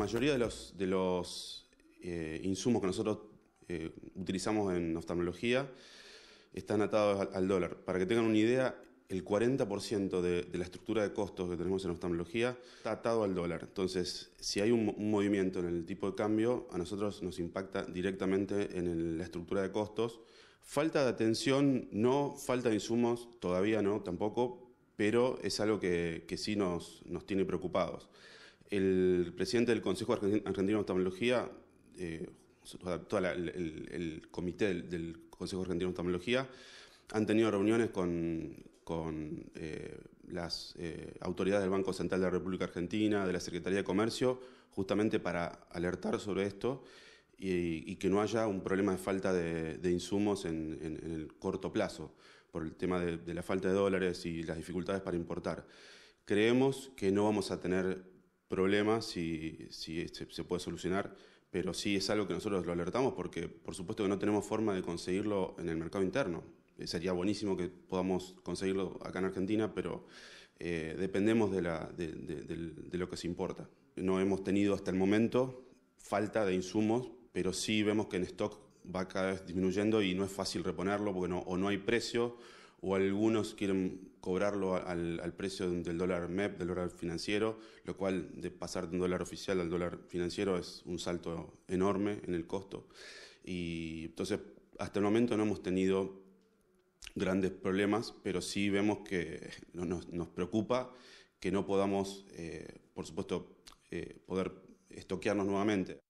mayoría de los, de los eh, insumos que nosotros eh, utilizamos en oftalmología están atados al, dólar. Para que tengan una idea, el 40% de, la estructura de costos que tenemos en oftalmología está atado al dólar. Entonces, si hay un, movimiento en el tipo de cambio, a nosotros nos impacta directamente en la estructura de costos. Falta de atención, no, falta de insumos, todavía no, tampoco, pero es algo que, que sí nos, nos tiene preocupados. El presidente del Consejo Argentino de Oftalmología, eh, el, comité del, Consejo Argentino de Oftalmología, han tenido reuniones con, eh, las eh, autoridades del Banco Central de la República Argentina, de la Secretaría de Comercio, justamente para alertar sobre esto y, que no haya un problema de falta de, insumos en, el corto plazo, por el tema de la falta de dólares y las dificultades para importar. Creemos que no vamos a tener Problemas si, se, puede solucionar, pero sí es algo que nosotros lo alertamos porque por supuesto que no tenemos forma de conseguirlo en el mercado interno. Eh, sería buenísimo que podamos conseguirlo acá en Argentina, pero eh, dependemos de, lo que se importa. No hemos tenido hasta el momento falta de insumos, pero sí vemos que en stock va cada vez disminuyendo y no es fácil reponerlo porque o no hay precio o algunos quieren cobrarlo al, precio del dólar MEP, del dólar financiero, lo cual de pasar de un dólar oficial al dólar financiero es un salto enorme en el costo. Y entonces, hasta el momento no hemos tenido grandes problemas, pero sí vemos que nos, preocupa que no podamos, eh, por supuesto, eh, poder estoquearnos nuevamente.